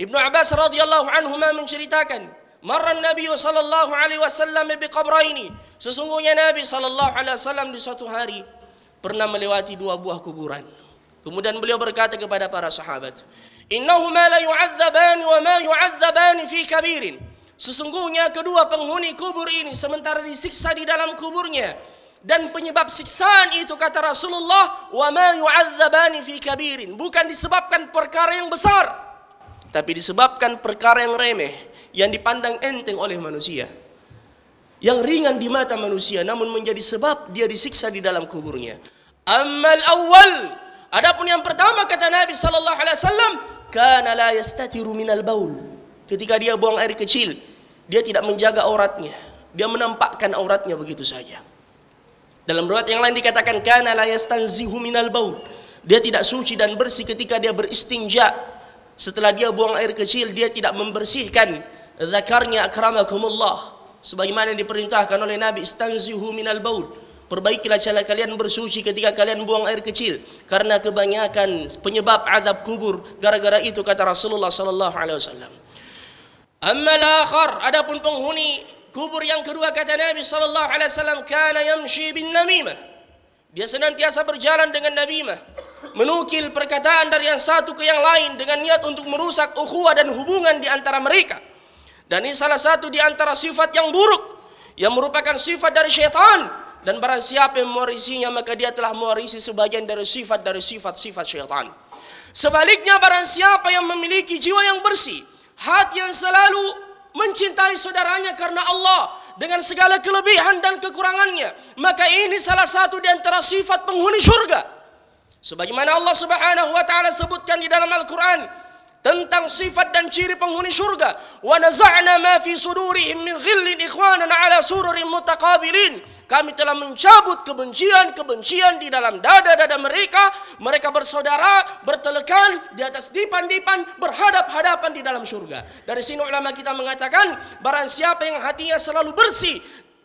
Ibnu Abbas radhiyallahu anhu menceritakan, "Marran Nabi sallallahu alaihi wasallam bi qabraini." Sesungguhnya Nabi sallallahu alaihi wasallam di suatu hari pernah melewati dua buah kuburan. Kemudian beliau berkata kepada para sahabat, "Innahuma la yu'adzabani wa ma yu'adzabani fi kabirin." Sesungguhnya kedua penghuni kubur ini sementara disiksa di dalam kuburnya dan penyebab siksaan itu kata Rasulullah wa ma yu'adzabani fi kabirin bukan disebabkan perkara yang besar tapi disebabkan perkara yang remeh yang dipandang enteng oleh manusia yang ringan di mata manusia namun menjadi sebab dia disiksa di dalam kuburnya Amal awal adapun yang pertama kata Nabi sallallahu alaihi wasallam kana la yastatiru minal baul ketika dia buang air kecil dia tidak menjaga auratnya dia menampakkan auratnya begitu saja dalam riwayat yang lain dikatakan kana la yastanzihu minal baul dia tidak suci dan bersih ketika dia beristinja setelah dia buang air kecil dia tidak membersihkan zakarnya akramakumullah sebagaimana yang diperintahkan oleh Nabi istanzihu minal baul perbaikilah cara kalian bersuci ketika kalian buang air kecil karena kebanyakan penyebab azab kubur gara-gara itu kata Rasulullah sallallahu alaihi wasallam amal akhar adapun penghuni kubur yang kedua kata Nabi sallallahu alaihi wasallam kana yamshi bin namimah dia senantiasa berjalan dengan namimah menukil perkataan dari yang satu ke yang lain dengan niat untuk merusak ukhuwah dan hubungan di antara mereka. Dan ini salah satu di antara sifat yang buruk yang merupakan sifat dari syaitan dan barang siapa yang mewarisinya maka dia telah mewarisi sebagian dari sifat dari sifat-sifat syaitan. Sebaliknya barang siapa yang memiliki jiwa yang bersih, hati yang selalu mencintai saudaranya karena Allah dengan segala kelebihan dan kekurangannya, maka ini salah satu di antara sifat penghuni surga. Sebagaimana Allah Subhanahu wa taala sebutkan di dalam Al-Qur'an tentang sifat dan ciri penghuni surga. Wa naza'na ma fi sudurihim min ghillin ikhwanan ala sururin mutaqabilin. Kami telah mencabut kebencian-kebencian di dalam dada-dada mereka. Mereka bersaudara, bertelekan di atas dipan-dipan, berhadap-hadapan di dalam surga. Dari sini ulama kita mengatakan, barang siapa yang hatinya selalu bersih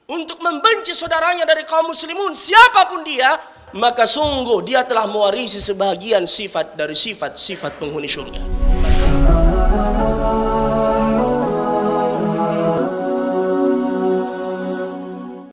untuk membenci saudaranya dari kaum muslimun, siapapun dia, maka sungguh dia telah mewarisi sebagian sifat dari sifat-sifat penghuni surga.